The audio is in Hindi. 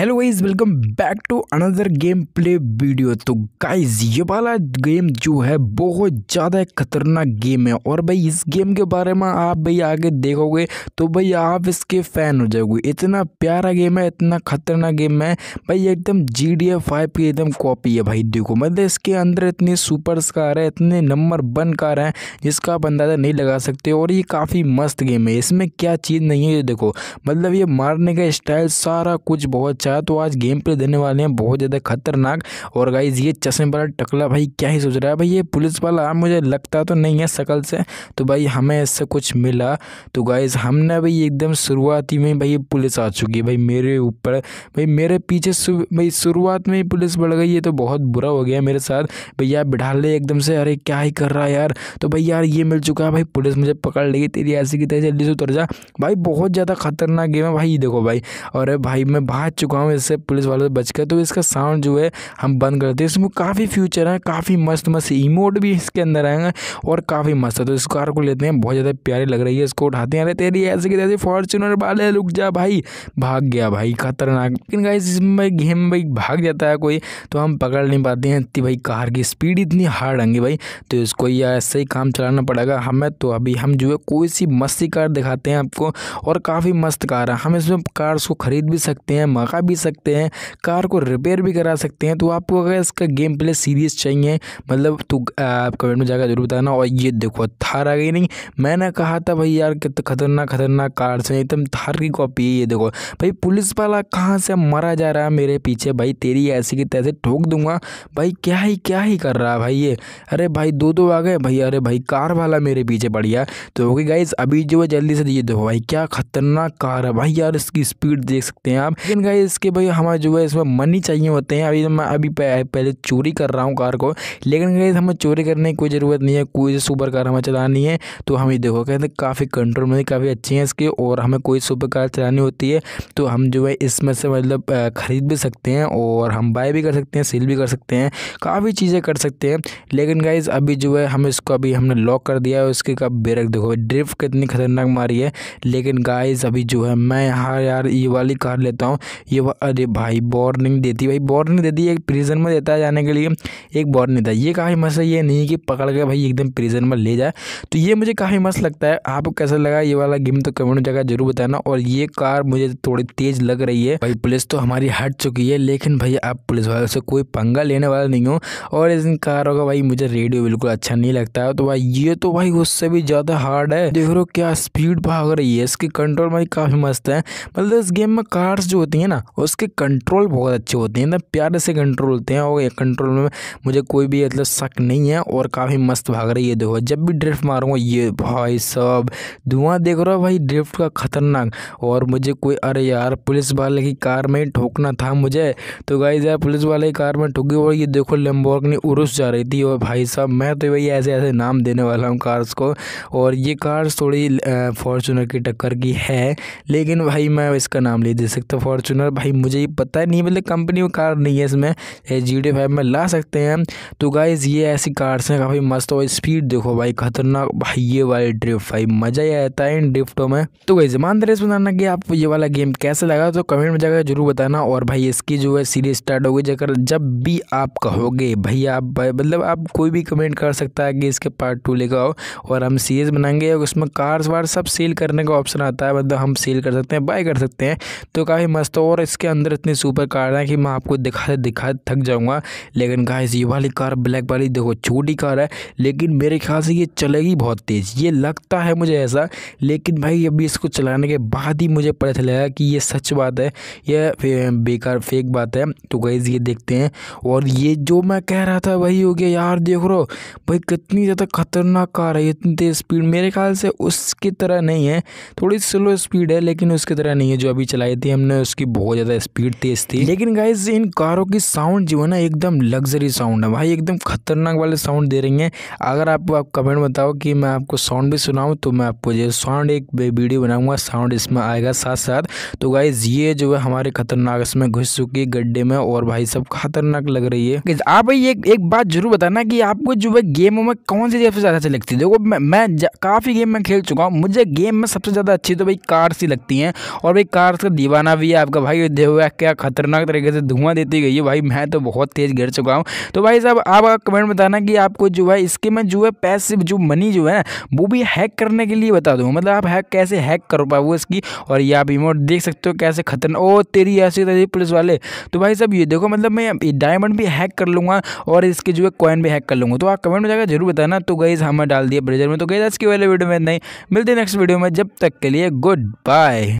hello guys welcome back to another game play video तो गाइज ये वाला गेम जो है बहुत ज़्यादा खतरनाक गेम है और भाई इस गेम के बारे में आप भाई आगे देखोगे तो भाई आप इसके फ़ैन हो जाओगे इतना प्यारा गेम है इतना खतरनाक गेम है भाई एकदम जी डी ए फाइव की एकदम कॉपी है भाई देखो मतलब इसके अंदर इतने सुपर्स कार है इतने नंबर वन कार हैं जिसका आप अंदाज़ा नहीं लगा सकते और ये काफ़ी मस्त गेम है इसमें क्या चीज़ नहीं है ये देखो मतलब ये मारने का स्टाइल सारा कुछ बहुत अच्छा तो आज गेम प्ले देने वाले हैं बहुत ज़्यादा खतरनाक और गाइज ये चश्मे वाला टकला भाई क्या ही सोच रहा है भाई ये पुलिस वाला मुझे लगता तो नहीं है शकल से तो भाई हमें इससे कुछ मिला तो गाइज हमने भाई एकदम शुरुआती में भाई पुलिस आ चुकी है भाई मेरे ऊपर भाई मेरे पीछे भाई शुरुआत में ही पुलिस बढ़ गई है तो बहुत बुरा हो गया मेरे साथ भैया बिठा ले एकदम से अरे क्या ही कर रहा है यार तो भाई यार ये मिल चुका है भाई पुलिस मुझे पकड़ लेगी तेरी ऐसी की तरह जल्दी से उतर जा भाई बहुत ज़्यादा खतरनाक गेम है भाई देखो भाई अरे भाई मैं भाग चुका हूँ इससे पुलिस वालों से बचकर तो इसका साउंड जो है हम बंद कर हैं इसमें काफ़ी फ्यूचर है काफ़ी मस्त मस्त इमोट भी इसके अंदर आएंगे और काफ़ी मस्त है तो इस कार को लेते हैं बहुत ज़्यादा प्यारी लग रही है इसको उठाते हैं अरे तेरी ऐसे की तैसे फॉर्चुनर वाले रुक जा भाई भाग गया भाई खतरनाक लेकिन गाइस इसमें गेम में भाई भाग जाता है कोई तो हम पकड़ नहीं पाते हैं इतनी भाई कार की स्पीड इतनी हार्ड आएंगी भाई तो इसको या ऐसे ही काम चलाना पड़ेगा हमें तो अभी हम जो है कोई सी मस्ती कार दिखाते हैं आपको और काफ़ी मस्त कार है हम इसमें कार्स को ख़रीद भी सकते हैं मौका करा भी सकते हैं कार को रिपेयर भी करा सकते हैं तो आपको अगर इसका गेम प्ले सीरियस चाहिए मतलब तो आप कमेंट में जाकर जरूर बताना और ये देखो थार आ गई नहीं मैंने कहा था भाई यार कितना तो खतरनाक खतरनाक कार से एकदम थार की कॉपी है ये देखो भाई पुलिस वाला कहाँ से मरा जा रहा है मेरे पीछे भाई तेरी ऐसी की तैसे ठोक दूंगा भाई क्या ही क्या ही कर रहा है भाई ये अरे भाई दो दो आ गए भाई अरे भाई कार वाला मेरे पीछे बढ़िया तो ओके गाइज अभी जो है जल्दी से ये देखो भाई क्या खतरनाक कार है भाई यार इसकी स्पीड देख सकते हैं आप लेकिन गाइज इसके भाई हमारे जो है इसमें मनी चाहिए होते हैं अभी तो मैं अभी पहले चोरी कर रहा हूँ कार को लेकिन कहीं हमें चोरी करने की कोई ज़रूरत नहीं है कोई सुपर कार हमें चलानी है तो हम ये देखो कहते काफ़ी कंट्रोल में काफ़ी अच्छी हैं इसके और हमें कोई सुपर कार चलानी होती है तो हम जो है इसमें से मतलब ख़रीद भी सकते हैं और हम बाय भी कर सकते हैं सेल भी कर सकते हैं काफ़ी चीज़ें कर सकते हैं लेकिन गाइज अभी जो है हम इसको अभी हमने लॉक कर दिया है उसके का ब्रेक देखो ड्रिफ्ट कितनी खतरनाक मारी है लेकिन गाइज अभी जो है मैं यहाँ यार ये वाली कार लेता हूँ ये ये अरे भाई बॉर्निंग देती भाई बॉर्निंग देती है एक प्रिजन में देता है जाने के लिए एक बॉर्निंग देता है ये काफ़ी मस्त ये नहीं कि पकड़ के भाई एकदम प्रिजन में ले जाए तो ये मुझे काफ़ी मस्त लगता है आपको कैसा लगा ये वाला गेम तो कमेंट जगह जरूर बताना और ये कार मुझे थोड़ी तेज़ लग रही है भाई पुलिस तो हमारी हट चुकी है लेकिन भाई आप पुलिस वालों से कोई पंगा लेने वाला नहीं हो और इस कारों का भाई मुझे रेडियो बिल्कुल अच्छा नहीं लगता है तो भाई ये तो भाई उससे भी ज़्यादा हार्ड है देख रो क्या स्पीड भाग रही है इसकी कंट्रोल भाई काफ़ी मस्त है मतलब इस गेम में कार्स जो होती है ना उसके कंट्रोल बहुत अच्छे होते हैं ना प्यारे से कंट्रोल होते हैं और ये कंट्रोल में मुझे कोई भी मतलब शक नहीं है और काफ़ी मस्त भाग रही है देखो जब भी ड्रिफ्ट मारूंगा ये भाई सब धुआं देख रहा भाई ड्रिफ्ट का खतरनाक और मुझे कोई अरे यार पुलिस वाले की कार में ठोकना था मुझे तो गाई यार पुलिस वाले की कार में ठोकी और ये देखो लेम्बोर्गनी उर्स जा रही थी और भाई साहब मैं तो भाई ऐसे ऐसे नाम देने वाला हूँ कार्स को और ये कार्स थोड़ी फॉर्चूनर की टक्कर की है लेकिन भाई मैं इसका नाम नहीं दे सकता फॉर्चूनर भाई मुझे ये पता नहीं मतलब कंपनी कार नहीं है इसमें जी डी फाइव में ला सकते हैं तो गाइज़ ये ऐसी कार्स हैं काफ़ी मस्त और स्पीड देखो भाई खतरनाक भाई ये वाली ड्रिफ्ट भाई मज़ा ही आता है इन ड्रिफ्टों में तो गाइज ईमानदारी से बताना कि आपको ये वाला गेम कैसे लगा तो कमेंट में जाकर जरूर बताना और भाई इसकी जो है सीरीज स्टार्ट होगी जाकर जब भी आप कहोगे भाई आप मतलब आप कोई भी कमेंट कर सकता है कि इसके पार्ट टू लेकर आओ और हम सीरीज़ बनाएंगे और उसमें कार्स वार सब सेल करने का ऑप्शन आता है मतलब हम सेल कर सकते हैं बाय कर सकते हैं तो काफ़ी मस्त और इसके अंदर इतनी सुपर कार है कि मैं आपको दिखा दिखा थक जाऊँगा लेकिन गाइस ये वाली कार ब्लैक वाली देखो छोटी कार है लेकिन मेरे ख्याल से ये चलेगी बहुत तेज़ ये लगता है मुझे ऐसा लेकिन भाई अभी इसको चलाने के बाद ही मुझे पता चलेगा कि ये सच बात है यह बेकार फेक बात है तो गाइज़ ये देखते हैं और ये जो मैं कह रहा था वही हो गया यार देख रो भाई कितनी ज़्यादा खतरनाक कार है इतनी तेज़ स्पीड मेरे ख्याल से उसकी तरह नहीं है थोड़ी स्लो स्पीड है लेकिन उसकी तरह नहीं है जो अभी चलाई थी हमने उसकी बहुत ज़्यादा स्पीड तेज़ थी लेकिन गाइज इन कारों की साउंड जो है ना एकदम लग्जरी साउंड है भाई एकदम खतरनाक वाले साउंड दे रही हैं अगर आपको आप कमेंट बताओ कि मैं आपको साउंड भी सुनाऊँ तो मैं आपको जो साउंड एक वीडियो बनाऊँगा साउंड इसमें आएगा साथ साथ तो गाइज ये जो है हमारे खतरनाक इसमें घुस चुकी गड्ढे में और भाई सब खतरनाक लग रही है आप भाई एक एक बात जरूर बताना कि आपको जो है गेमों में कौन सी सबसे ज़्यादा अच्छी लगती है देखो मैं, मैं काफ़ी गेम में खेल चुका हूँ मुझे गेम में सबसे ज़्यादा अच्छी तो भाई कार्स ही लगती हैं और भाई कार्स का दीवाना भी है आपका भाई देवया क्या खतरनाक तरीके से धुआं देती गई है भाई मैं तो बहुत तेज़ गिर चुका हूँ तो भाई साहब आप कमेंट बताना कि आपको जो है इसके में जो है पैसे जो मनी जो है ना वो भी हैक करने के लिए बता दूँ मतलब आप हैक कैसे हैक कर पाओ इसकी और ये आप इमोट देख सकते हो कैसे खतरनाक ओ तेरी ऐसी तेरी पुलिस वाले तो भाई साहब ये देखो मतलब मैं डायमंड भी हैक कर लूँगा और इसके जो है कॉइन भी हैक कर लूँगा तो आप कमेंट में जाकर जरूर बताना तो गई हमें डाल दिया ब्रेजर में तो गई आज के वाले वीडियो में नहीं मिलते नेक्स्ट वीडियो में जब तक के लिए गुड बाय